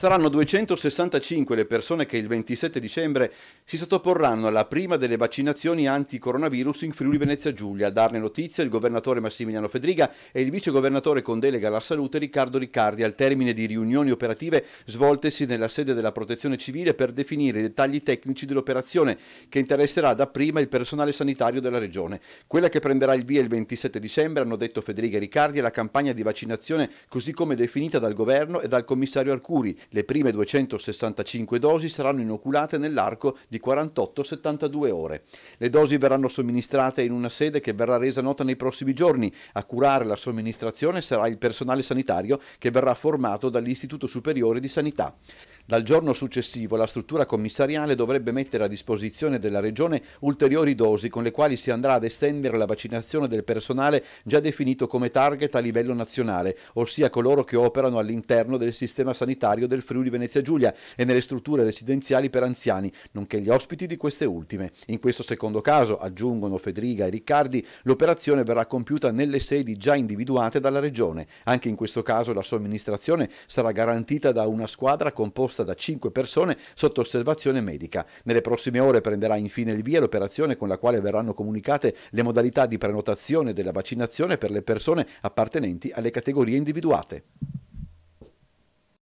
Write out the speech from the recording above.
Saranno 265 le persone che il 27 dicembre si sottoporranno alla prima delle vaccinazioni anti-coronavirus in Friuli Venezia Giulia. A darne notizia il governatore Massimiliano Fedriga e il vicegovernatore con delega alla salute Riccardo Riccardi al termine di riunioni operative svoltesi nella sede della Protezione Civile per definire i dettagli tecnici dell'operazione che interesserà dapprima il personale sanitario della regione. Quella che prenderà il via il 27 dicembre, hanno detto Fedriga e Riccardi, è la campagna di vaccinazione così come definita dal governo e dal commissario Arcuri le prime 265 dosi saranno inoculate nell'arco di 48-72 ore. Le dosi verranno somministrate in una sede che verrà resa nota nei prossimi giorni. A curare la somministrazione sarà il personale sanitario che verrà formato dall'Istituto Superiore di Sanità. Dal giorno successivo la struttura commissariale dovrebbe mettere a disposizione della Regione ulteriori dosi con le quali si andrà ad estendere la vaccinazione del personale già definito come target a livello nazionale, ossia coloro che operano all'interno del sistema sanitario del Friuli Venezia Giulia e nelle strutture residenziali per anziani, nonché gli ospiti di queste ultime. In questo secondo caso, aggiungono Federica e Riccardi, l'operazione verrà compiuta nelle sedi già individuate dalla Regione. Anche in questo caso la somministrazione sarà garantita da una squadra composta composta da 5 persone sotto osservazione medica. Nelle prossime ore prenderà infine il via l'operazione con la quale verranno comunicate le modalità di prenotazione della vaccinazione per le persone appartenenti alle categorie individuate.